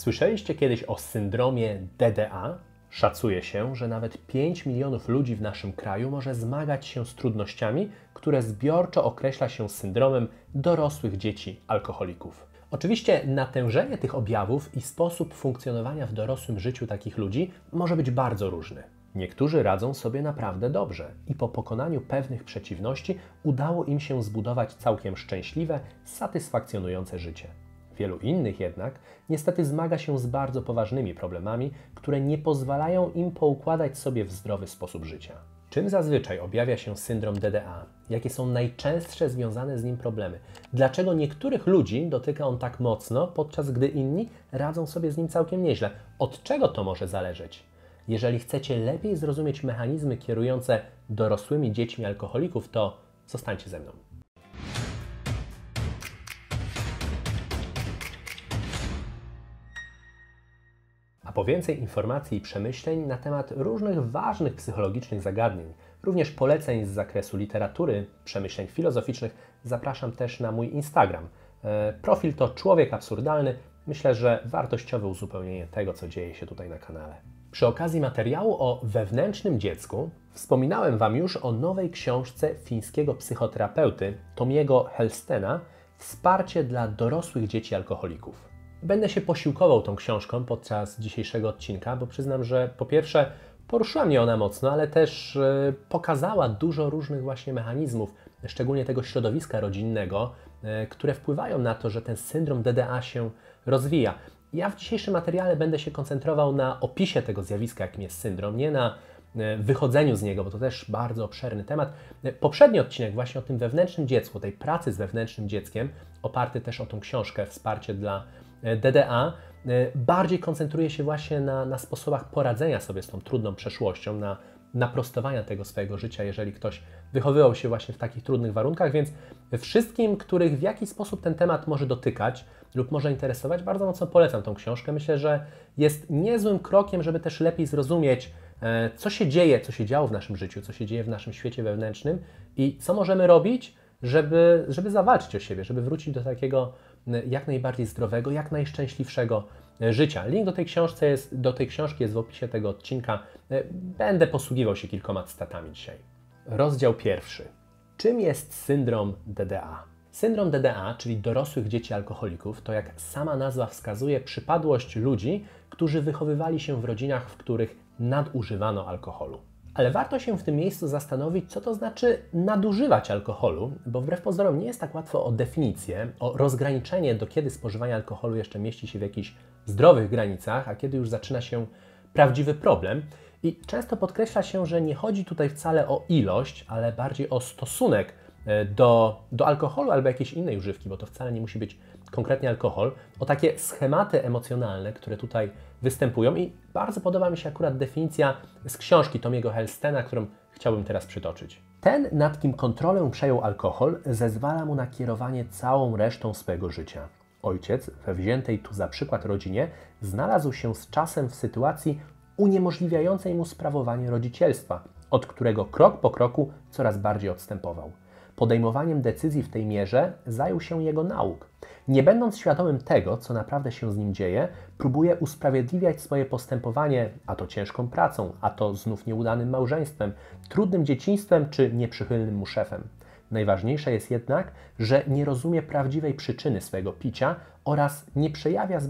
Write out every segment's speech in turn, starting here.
Słyszeliście kiedyś o syndromie DDA? Szacuje się, że nawet 5 milionów ludzi w naszym kraju może zmagać się z trudnościami, które zbiorczo określa się syndromem dorosłych dzieci alkoholików. Oczywiście natężenie tych objawów i sposób funkcjonowania w dorosłym życiu takich ludzi może być bardzo różny. Niektórzy radzą sobie naprawdę dobrze i po pokonaniu pewnych przeciwności udało im się zbudować całkiem szczęśliwe, satysfakcjonujące życie wielu innych jednak, niestety zmaga się z bardzo poważnymi problemami, które nie pozwalają im poukładać sobie w zdrowy sposób życia. Czym zazwyczaj objawia się syndrom DDA? Jakie są najczęstsze związane z nim problemy? Dlaczego niektórych ludzi dotyka on tak mocno, podczas gdy inni radzą sobie z nim całkiem nieźle? Od czego to może zależeć? Jeżeli chcecie lepiej zrozumieć mechanizmy kierujące dorosłymi dziećmi alkoholików, to zostańcie ze mną. A po więcej informacji i przemyśleń na temat różnych ważnych psychologicznych zagadnień, również poleceń z zakresu literatury, przemyśleń filozoficznych, zapraszam też na mój Instagram. E, profil to Człowiek Absurdalny. Myślę, że wartościowe uzupełnienie tego, co dzieje się tutaj na kanale. Przy okazji materiału o wewnętrznym dziecku wspominałem Wam już o nowej książce fińskiego psychoterapeuty Tomiego Helstena Wsparcie dla dorosłych dzieci alkoholików. Będę się posiłkował tą książką podczas dzisiejszego odcinka, bo przyznam, że po pierwsze poruszyła mnie ona mocno, ale też e, pokazała dużo różnych właśnie mechanizmów, szczególnie tego środowiska rodzinnego, e, które wpływają na to, że ten syndrom DDA się rozwija. Ja w dzisiejszym materiale będę się koncentrował na opisie tego zjawiska, jakim jest syndrom, nie na e, wychodzeniu z niego, bo to też bardzo obszerny temat. Poprzedni odcinek właśnie o tym wewnętrznym dziecku, tej pracy z wewnętrznym dzieckiem, oparty też o tą książkę Wsparcie dla E, DDA e, bardziej koncentruje się właśnie na, na sposobach poradzenia sobie z tą trudną przeszłością, na naprostowania tego swojego życia, jeżeli ktoś wychowywał się właśnie w takich trudnych warunkach. Więc wszystkim, których w jakiś sposób ten temat może dotykać lub może interesować, bardzo mocno polecam tą książkę. Myślę, że jest niezłym krokiem, żeby też lepiej zrozumieć, e, co się dzieje, co się działo w naszym życiu, co się dzieje w naszym świecie wewnętrznym i co możemy robić, żeby, żeby zawalczyć o siebie, żeby wrócić do takiego jak najbardziej zdrowego, jak najszczęśliwszego e, życia. Link do tej, książce jest, do tej książki jest w opisie tego odcinka. E, będę posługiwał się kilkoma cytatami dzisiaj. Rozdział pierwszy. Czym jest syndrom DDA? Syndrom DDA, czyli dorosłych dzieci alkoholików, to jak sama nazwa wskazuje, przypadłość ludzi, którzy wychowywali się w rodzinach, w których nadużywano alkoholu. Ale warto się w tym miejscu zastanowić, co to znaczy nadużywać alkoholu, bo wbrew pozorom nie jest tak łatwo o definicję, o rozgraniczenie, do kiedy spożywanie alkoholu jeszcze mieści się w jakichś zdrowych granicach, a kiedy już zaczyna się prawdziwy problem. I często podkreśla się, że nie chodzi tutaj wcale o ilość, ale bardziej o stosunek e, do, do alkoholu albo jakiejś innej używki, bo to wcale nie musi być konkretnie alkohol, o takie schematy emocjonalne, które tutaj występują i bardzo podoba mi się akurat definicja z książki Tomiego Helstena, którą chciałbym teraz przytoczyć. Ten, nad kim kontrolę przejął alkohol, zezwala mu na kierowanie całą resztą swojego życia. Ojciec, we wziętej tu za przykład rodzinie, znalazł się z czasem w sytuacji uniemożliwiającej mu sprawowanie rodzicielstwa, od którego krok po kroku coraz bardziej odstępował. Podejmowaniem decyzji w tej mierze zajął się jego nauk. Nie będąc świadomym tego, co naprawdę się z nim dzieje, próbuje usprawiedliwiać swoje postępowanie, a to ciężką pracą, a to znów nieudanym małżeństwem, trudnym dzieciństwem czy nieprzychylnym mu szefem. Najważniejsze jest jednak, że nie rozumie prawdziwej przyczyny swojego picia oraz nie przejawia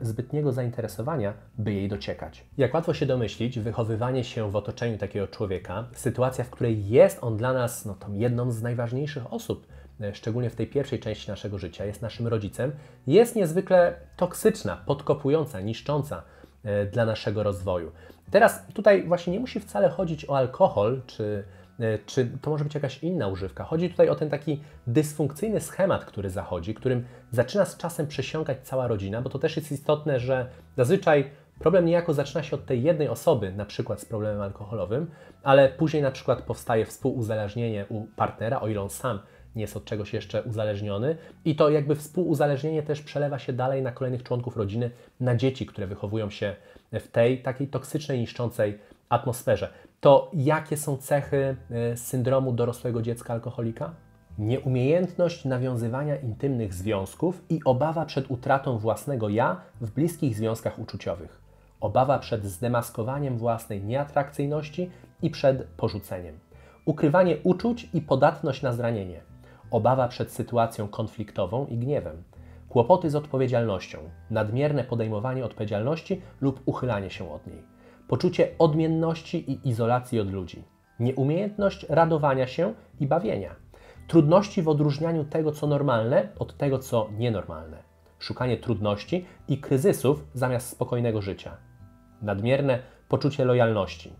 zbytniego zainteresowania, by jej dociekać. Jak łatwo się domyślić, wychowywanie się w otoczeniu takiego człowieka, sytuacja, w której jest on dla nas no, tą jedną z najważniejszych osób, e, szczególnie w tej pierwszej części naszego życia, jest naszym rodzicem, jest niezwykle toksyczna, podkopująca, niszcząca e, dla naszego rozwoju. Teraz tutaj właśnie nie musi wcale chodzić o alkohol czy E, czy to może być jakaś inna używka. Chodzi tutaj o ten taki dysfunkcyjny schemat, który zachodzi, którym zaczyna z czasem przesiąkać cała rodzina, bo to też jest istotne, że zazwyczaj problem niejako zaczyna się od tej jednej osoby, na przykład z problemem alkoholowym, ale później na przykład powstaje współuzależnienie u partnera, o ile on sam nie jest od czegoś jeszcze uzależniony i to jakby współuzależnienie też przelewa się dalej na kolejnych członków rodziny, na dzieci, które wychowują się w tej takiej toksycznej, niszczącej atmosferze to jakie są cechy y, syndromu dorosłego dziecka alkoholika? Nieumiejętność nawiązywania intymnych związków i obawa przed utratą własnego ja w bliskich związkach uczuciowych. Obawa przed zdemaskowaniem własnej nieatrakcyjności i przed porzuceniem. Ukrywanie uczuć i podatność na zranienie. Obawa przed sytuacją konfliktową i gniewem. Kłopoty z odpowiedzialnością, nadmierne podejmowanie odpowiedzialności lub uchylanie się od niej poczucie odmienności i izolacji od ludzi, nieumiejętność radowania się i bawienia, trudności w odróżnianiu tego, co normalne, od tego, co nienormalne, szukanie trudności i kryzysów zamiast spokojnego życia, nadmierne poczucie lojalności,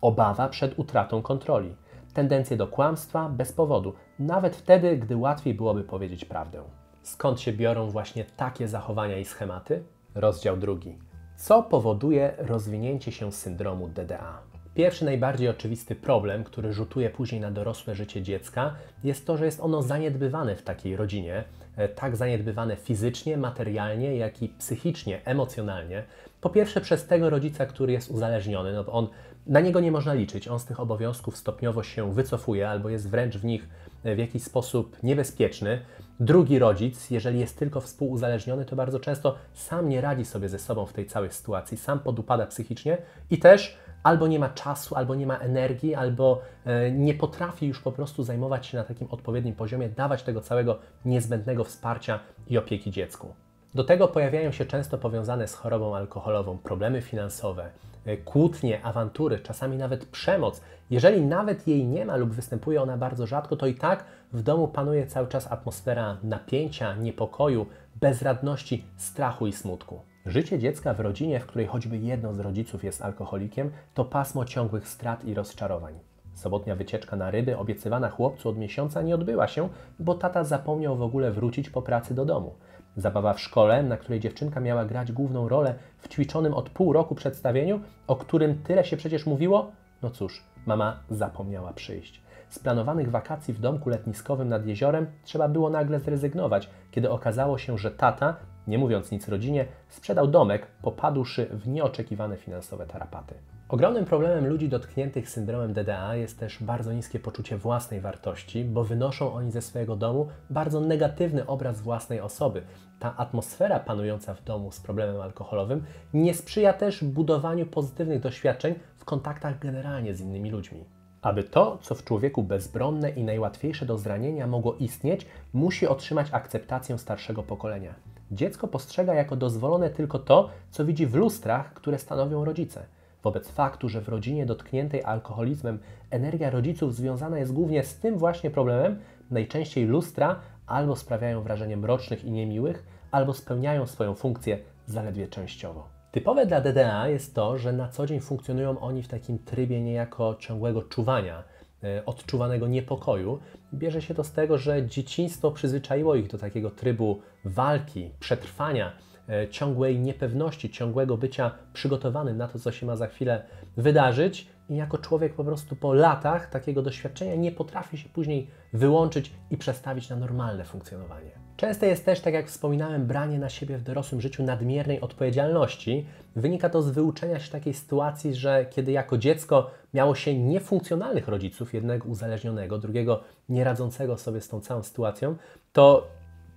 obawa przed utratą kontroli, tendencje do kłamstwa bez powodu, nawet wtedy, gdy łatwiej byłoby powiedzieć prawdę. Skąd się biorą właśnie takie zachowania i schematy? Rozdział drugi. Co powoduje rozwinięcie się syndromu DDA? Pierwszy najbardziej oczywisty problem, który rzutuje później na dorosłe życie dziecka, jest to, że jest ono zaniedbywane w takiej rodzinie, e, tak zaniedbywane fizycznie, materialnie, jak i psychicznie, emocjonalnie. Po pierwsze przez tego rodzica, który jest uzależniony, no bo on na niego nie można liczyć, on z tych obowiązków stopniowo się wycofuje albo jest wręcz w nich e, w jakiś sposób niebezpieczny. Drugi rodzic, jeżeli jest tylko współuzależniony, to bardzo często sam nie radzi sobie ze sobą w tej całej sytuacji, sam podupada psychicznie i też albo nie ma czasu, albo nie ma energii, albo e, nie potrafi już po prostu zajmować się na takim odpowiednim poziomie, dawać tego całego niezbędnego wsparcia i opieki dziecku. Do tego pojawiają się często powiązane z chorobą alkoholową problemy finansowe, E, kłótnie, awantury, czasami nawet przemoc, jeżeli nawet jej nie ma lub występuje ona bardzo rzadko, to i tak w domu panuje cały czas atmosfera napięcia, niepokoju, bezradności, strachu i smutku. Życie dziecka w rodzinie, w której choćby jedno z rodziców jest alkoholikiem, to pasmo ciągłych strat i rozczarowań. Sobotnia wycieczka na ryby obiecywana chłopcu od miesiąca nie odbyła się, bo tata zapomniał w ogóle wrócić po pracy do domu. Zabawa w szkole, na której dziewczynka miała grać główną rolę w ćwiczonym od pół roku przedstawieniu, o którym tyle się przecież mówiło? No cóż, mama zapomniała przyjść. Z planowanych wakacji w domku letniskowym nad jeziorem trzeba było nagle zrezygnować, kiedy okazało się, że tata, nie mówiąc nic rodzinie, sprzedał domek, popadłszy w nieoczekiwane finansowe tarapaty. Ogromnym problemem ludzi dotkniętych syndromem DDA jest też bardzo niskie poczucie własnej wartości, bo wynoszą oni ze swojego domu bardzo negatywny obraz własnej osoby. Ta atmosfera panująca w domu z problemem alkoholowym nie sprzyja też budowaniu pozytywnych doświadczeń w kontaktach generalnie z innymi ludźmi. Aby to, co w człowieku bezbronne i najłatwiejsze do zranienia mogło istnieć, musi otrzymać akceptację starszego pokolenia. Dziecko postrzega jako dozwolone tylko to, co widzi w lustrach, które stanowią rodzice. Wobec faktu, że w rodzinie dotkniętej alkoholizmem energia rodziców związana jest głównie z tym właśnie problemem, najczęściej lustra albo sprawiają wrażenie mrocznych i niemiłych, albo spełniają swoją funkcję zaledwie częściowo. Typowe dla DDA jest to, że na co dzień funkcjonują oni w takim trybie niejako ciągłego czuwania, e, odczuwanego niepokoju. Bierze się to z tego, że dzieciństwo przyzwyczaiło ich do takiego trybu walki, przetrwania, E, ciągłej niepewności, ciągłego bycia przygotowanym na to, co się ma za chwilę wydarzyć. I jako człowiek po prostu po latach takiego doświadczenia nie potrafi się później wyłączyć i przestawić na normalne funkcjonowanie. Częste jest też, tak jak wspominałem, branie na siebie w dorosłym życiu nadmiernej odpowiedzialności. Wynika to z wyuczenia się takiej sytuacji, że kiedy jako dziecko miało się niefunkcjonalnych rodziców, jednego uzależnionego, drugiego nieradzącego sobie z tą całą sytuacją, to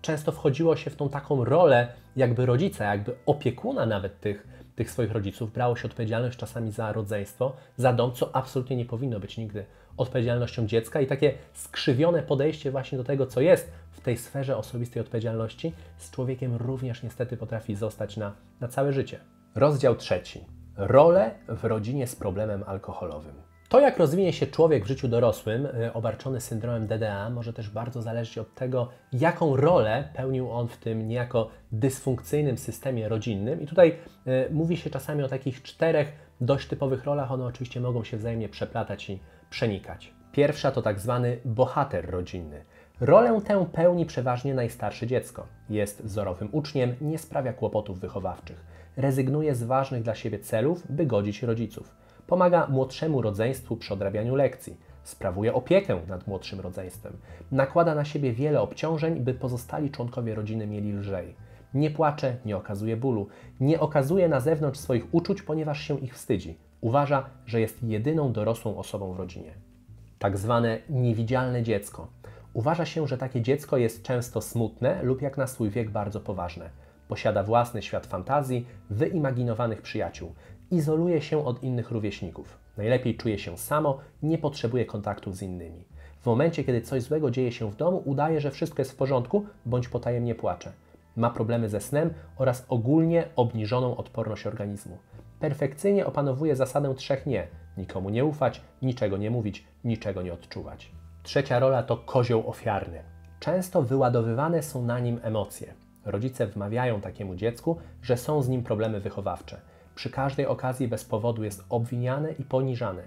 często wchodziło się w tą taką rolę jakby rodzica, jakby opiekuna nawet tych, tych swoich rodziców. Brało się odpowiedzialność czasami za rodzeństwo, za dom, co absolutnie nie powinno być nigdy odpowiedzialnością dziecka i takie skrzywione podejście właśnie do tego, co jest w tej sferze osobistej odpowiedzialności z człowiekiem również niestety potrafi zostać na, na całe życie. Rozdział trzeci. Role w rodzinie z problemem alkoholowym. To, jak rozwinie się człowiek w życiu dorosłym y, obarczony syndromem DDA, może też bardzo zależeć od tego, jaką rolę pełnił on w tym niejako dysfunkcyjnym systemie rodzinnym. I tutaj y, mówi się czasami o takich czterech dość typowych rolach. One oczywiście mogą się wzajemnie przeplatać i przenikać. Pierwsza to tak zwany bohater rodzinny. Rolę tę pełni przeważnie najstarsze dziecko. Jest wzorowym uczniem, nie sprawia kłopotów wychowawczych. Rezygnuje z ważnych dla siebie celów, by godzić rodziców pomaga młodszemu rodzeństwu przy odrabianiu lekcji, sprawuje opiekę nad młodszym rodzeństwem, nakłada na siebie wiele obciążeń, by pozostali członkowie rodziny mieli lżej. Nie płacze, nie okazuje bólu, nie okazuje na zewnątrz swoich uczuć, ponieważ się ich wstydzi. Uważa, że jest jedyną dorosłą osobą w rodzinie. Tak zwane niewidzialne dziecko. Uważa się, że takie dziecko jest często smutne lub jak na swój wiek bardzo poważne. Posiada własny świat fantazji, wyimaginowanych przyjaciół. Izoluje się od innych rówieśników. Najlepiej czuje się samo, nie potrzebuje kontaktów z innymi. W momencie, kiedy coś złego dzieje się w domu, udaje, że wszystko jest w porządku bądź potajemnie płacze. Ma problemy ze snem oraz ogólnie obniżoną odporność organizmu. Perfekcyjnie opanowuje zasadę trzech nie: nikomu nie ufać, niczego nie mówić, niczego nie odczuwać. Trzecia rola to kozioł ofiarny. Często wyładowywane są na nim emocje. Rodzice wmawiają takiemu dziecku, że są z nim problemy wychowawcze przy każdej okazji bez powodu jest obwiniane i poniżane.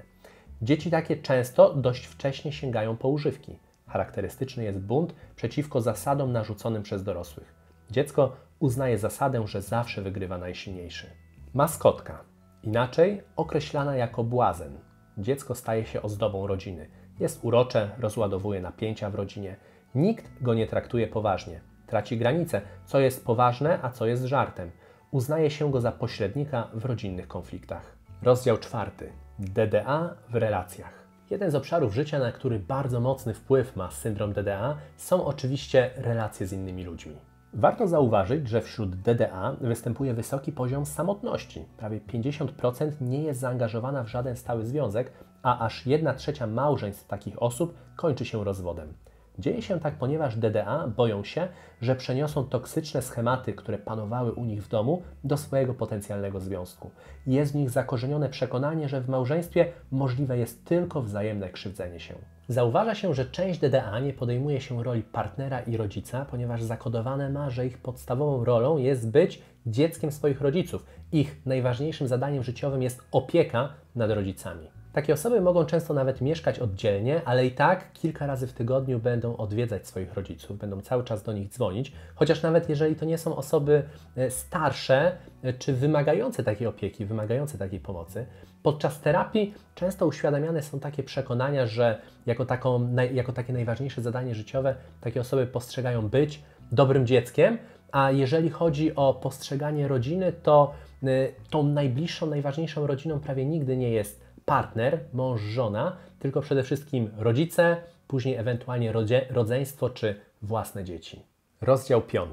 Dzieci takie często dość wcześnie sięgają po używki. Charakterystyczny jest bunt przeciwko zasadom narzuconym przez dorosłych. Dziecko uznaje zasadę, że zawsze wygrywa najsilniejszy. Maskotka, inaczej określana jako błazen. Dziecko staje się ozdobą rodziny. Jest urocze, rozładowuje napięcia w rodzinie. Nikt go nie traktuje poważnie. Traci granice, co jest poważne, a co jest żartem uznaje się go za pośrednika w rodzinnych konfliktach. Rozdział czwarty. DDA w relacjach. Jeden z obszarów życia, na który bardzo mocny wpływ ma syndrom DDA, są oczywiście relacje z innymi ludźmi. Warto zauważyć, że wśród DDA występuje wysoki poziom samotności. Prawie 50% nie jest zaangażowana w żaden stały związek, a aż 1 trzecia małżeństw takich osób kończy się rozwodem. Dzieje się tak, ponieważ DDA boją się, że przeniosą toksyczne schematy, które panowały u nich w domu, do swojego potencjalnego związku. Jest w nich zakorzenione przekonanie, że w małżeństwie możliwe jest tylko wzajemne krzywdzenie się. Zauważa się, że część DDA nie podejmuje się roli partnera i rodzica, ponieważ zakodowane ma, że ich podstawową rolą jest być dzieckiem swoich rodziców. Ich najważniejszym zadaniem życiowym jest opieka nad rodzicami. Takie osoby mogą często nawet mieszkać oddzielnie, ale i tak kilka razy w tygodniu będą odwiedzać swoich rodziców, będą cały czas do nich dzwonić, chociaż nawet jeżeli to nie są osoby e, starsze e, czy wymagające takiej opieki, wymagające takiej pomocy, podczas terapii często uświadamiane są takie przekonania, że jako, taką, jako takie najważniejsze zadanie życiowe takie osoby postrzegają być dobrym dzieckiem, a jeżeli chodzi o postrzeganie rodziny, to e, tą najbliższą, najważniejszą rodziną prawie nigdy nie jest partner, mąż, żona, tylko przede wszystkim rodzice, później ewentualnie rodzie, rodzeństwo czy własne dzieci. Rozdział 5.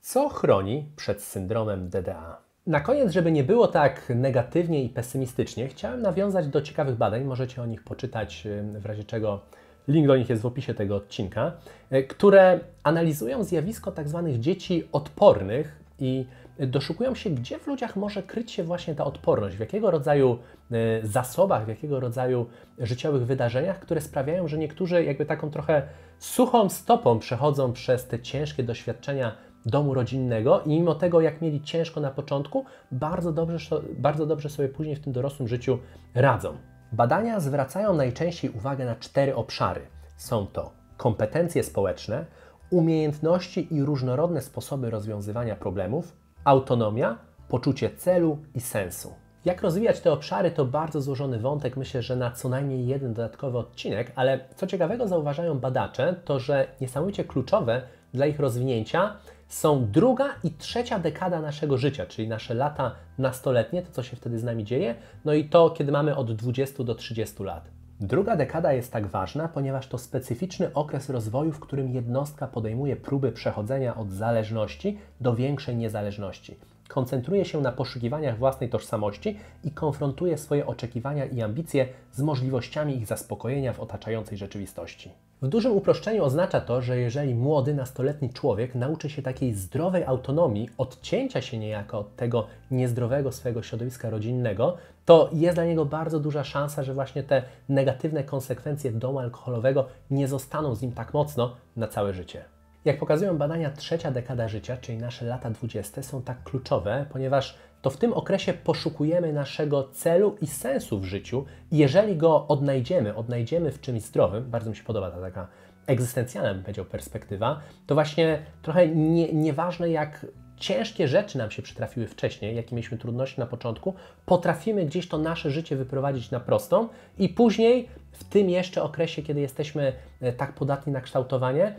Co chroni przed syndromem DDA? Na koniec, żeby nie było tak negatywnie i pesymistycznie, chciałem nawiązać do ciekawych badań, możecie o nich poczytać y, w razie czego link do nich jest w opisie tego odcinka, y, które analizują zjawisko tzw. Tak dzieci odpornych i doszukują się, gdzie w ludziach może kryć się właśnie ta odporność, w jakiego rodzaju e, zasobach, w jakiego rodzaju życiowych wydarzeniach, które sprawiają, że niektórzy jakby taką trochę suchą stopą przechodzą przez te ciężkie doświadczenia domu rodzinnego i mimo tego, jak mieli ciężko na początku, bardzo dobrze, bardzo dobrze sobie później w tym dorosłym życiu radzą. Badania zwracają najczęściej uwagę na cztery obszary. Są to kompetencje społeczne, umiejętności i różnorodne sposoby rozwiązywania problemów, Autonomia, poczucie celu i sensu. Jak rozwijać te obszary to bardzo złożony wątek, myślę, że na co najmniej jeden dodatkowy odcinek, ale co ciekawego zauważają badacze, to że niesamowicie kluczowe dla ich rozwinięcia są druga i trzecia dekada naszego życia, czyli nasze lata nastoletnie, to co się wtedy z nami dzieje, no i to, kiedy mamy od 20 do 30 lat. Druga dekada jest tak ważna, ponieważ to specyficzny okres rozwoju, w którym jednostka podejmuje próby przechodzenia od zależności do większej niezależności. Koncentruje się na poszukiwaniach własnej tożsamości i konfrontuje swoje oczekiwania i ambicje z możliwościami ich zaspokojenia w otaczającej rzeczywistości. W dużym uproszczeniu oznacza to, że jeżeli młody, nastoletni człowiek nauczy się takiej zdrowej autonomii, odcięcia się niejako od tego niezdrowego swojego środowiska rodzinnego, to jest dla niego bardzo duża szansa, że właśnie te negatywne konsekwencje domu alkoholowego nie zostaną z nim tak mocno na całe życie. Jak pokazują badania, trzecia dekada życia, czyli nasze lata 20, są tak kluczowe, ponieważ to w tym okresie poszukujemy naszego celu i sensu w życiu. Jeżeli go odnajdziemy, odnajdziemy w czymś zdrowym, bardzo mi się podoba ta taka egzystencjalna, bym powiedział, perspektywa, to właśnie trochę nie, nieważne jak ciężkie rzeczy nam się przytrafiły wcześniej, jakie mieliśmy trudności na początku, potrafimy gdzieś to nasze życie wyprowadzić na prostą i później w tym jeszcze okresie, kiedy jesteśmy e, tak podatni na kształtowanie, e,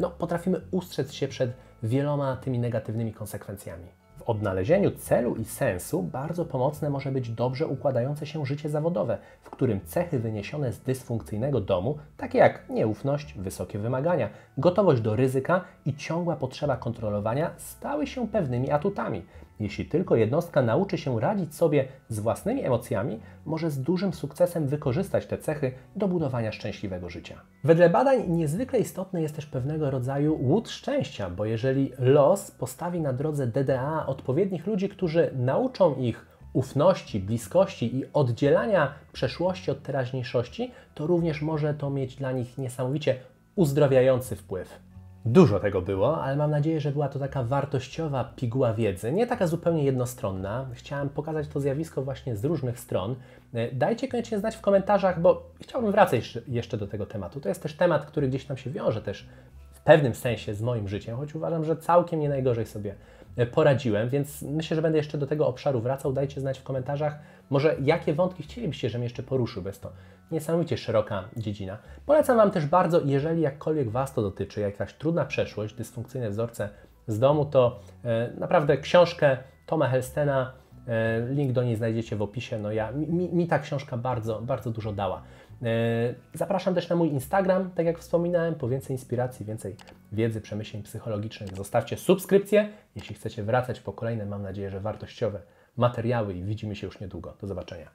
no, potrafimy ustrzec się przed wieloma tymi negatywnymi konsekwencjami. W odnalezieniu celu i sensu bardzo pomocne może być dobrze układające się życie zawodowe, w którym cechy wyniesione z dysfunkcyjnego domu, takie jak nieufność, wysokie wymagania, gotowość do ryzyka i ciągła potrzeba kontrolowania, stały się pewnymi atutami. Jeśli tylko jednostka nauczy się radzić sobie z własnymi emocjami, może z dużym sukcesem wykorzystać te cechy do budowania szczęśliwego życia. Wedle badań niezwykle istotny jest też pewnego rodzaju łód szczęścia, bo jeżeli los postawi na drodze DDA odpowiednich ludzi, którzy nauczą ich ufności, bliskości i oddzielania przeszłości od teraźniejszości, to również może to mieć dla nich niesamowicie uzdrawiający wpływ. Dużo tego było, ale mam nadzieję, że była to taka wartościowa piguła wiedzy, nie taka zupełnie jednostronna. Chciałem pokazać to zjawisko właśnie z różnych stron. E, dajcie koniecznie znać w komentarzach, bo chciałbym wracać jeszcze do tego tematu. To jest też temat, który gdzieś tam się wiąże też w pewnym sensie z moim życiem, choć uważam, że całkiem nie najgorzej sobie E, poradziłem, więc myślę, że będę jeszcze do tego obszaru wracał. Dajcie znać w komentarzach, może jakie wątki chcielibyście, żebym jeszcze poruszył, Jest to niesamowicie szeroka dziedzina. Polecam Wam też bardzo, jeżeli jakkolwiek Was to dotyczy, jakaś trudna przeszłość, dysfunkcyjne wzorce z domu, to e, naprawdę książkę Toma Helstena, e, link do niej znajdziecie w opisie. No ja, mi, mi ta książka bardzo, bardzo dużo dała. E, zapraszam też na mój Instagram, tak jak wspominałem, po więcej inspiracji, więcej wiedzy, przemyśleń psychologicznych. Zostawcie subskrypcję, jeśli chcecie wracać po kolejne, mam nadzieję, że wartościowe materiały i widzimy się już niedługo. Do zobaczenia.